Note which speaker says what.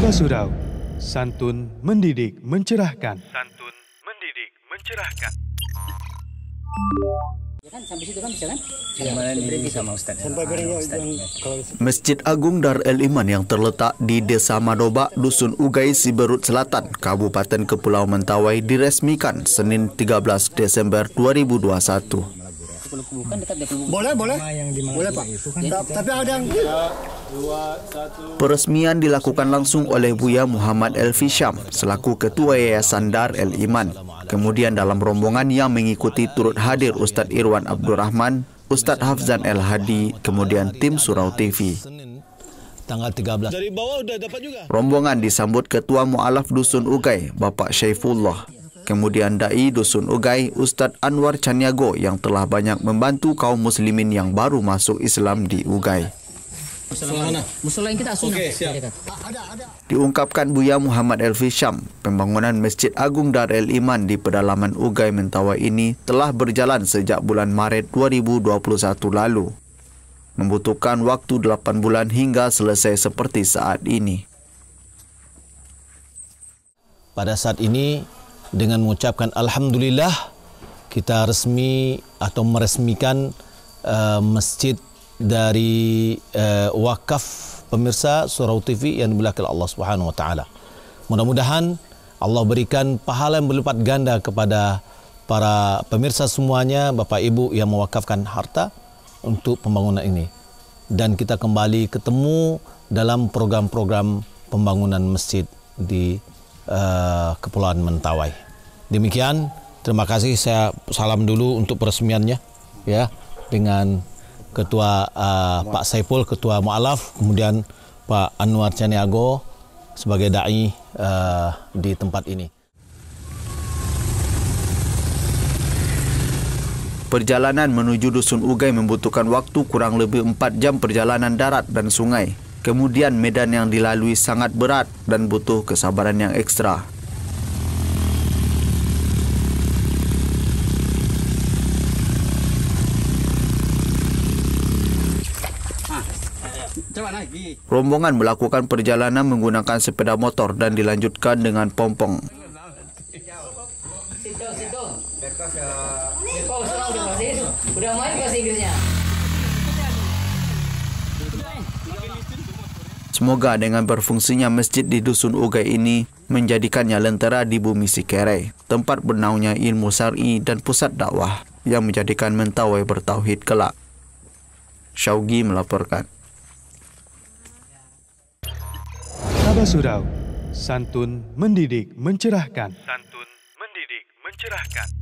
Speaker 1: Sabah Surau, Santun Mendidik Mencerahkan.
Speaker 2: Santun Mendidik Mencerahkan. Ya kan, kan kan? Iya, iya.
Speaker 1: Masjid Agung Dar El Iman yang terletak di Desa Madoba, Dusun Ugai, Siberut Selatan, Kabupaten Kepulauan Mentawai diresmikan Senin 13 Desember 2021.
Speaker 2: Pulau dekat Boleh, boleh. boleh, Pak. Itu kan ya, tapi ada yang
Speaker 1: Peresmian dilakukan langsung oleh Buya Muhammad El Fisham selaku Ketua Yayasan Dar El Iman. Kemudian dalam rombongan yang mengikuti turut hadir Ustadz Irwan Abdurrahman, Ustadz Hafzan El Hadi, kemudian tim Surau TV
Speaker 2: tanggal 13. Dari bawah udah dapat juga.
Speaker 1: Rombongan disambut Ketua Mualaf Dusun Ugai, Bapak Syaifullah. Kemudian Dai Dusun Ugai Ustadz Anwar Chaniago yang telah banyak membantu kaum muslimin yang baru masuk Islam di Ugai. Ah, Diungkapkan Buya Muhammad Elvi Syam, pembangunan Masjid Agung Darul Iman di pedalaman Ugai Mentawai ini telah berjalan sejak bulan Maret 2021 lalu. Membutuhkan waktu 8 bulan hingga selesai seperti saat ini.
Speaker 2: Pada saat ini dengan mengucapkan alhamdulillah kita resmi atau meresmikan uh, masjid dari uh, wakaf pemirsa Surau TV yang dimiliki Allah Subhanahu wa taala. Mudah-mudahan Allah berikan pahala yang berlipat ganda kepada para pemirsa semuanya, Bapak Ibu yang mewakafkan harta untuk pembangunan ini. Dan kita kembali ketemu dalam program-program pembangunan masjid di Eh, Kepulauan Mentawai. Demikian, terima kasih. Saya salam dulu untuk peresmiannya, ya, dengan Ketua uh, Pak Saiful, Ketua Mu'alaf, kemudian Pak Anwar Caniago sebagai dai uh, di tempat ini. Perjalanan menuju Dusun Ugai
Speaker 1: membutuhkan waktu kurang lebih 4 jam perjalanan darat dan sungai. Kemudian medan yang dilalui sangat berat dan butuh kesabaran yang ekstra. Rombongan melakukan perjalanan menggunakan sepeda motor dan dilanjutkan dengan pompong.
Speaker 2: Udah main bahasa Inggrisnya.
Speaker 1: Semoga dengan berfungsinya masjid di Dusun Ugai ini menjadikannya lentera di bumi Sikere, tempat bernaungnya ilmu syar'i dan pusat dakwah yang menjadikan mentawai bertauhid kelak. Syaugi melaporkan. Sabah Surau, santun mendidik mencerahkan. Santun mendidik mencerahkan.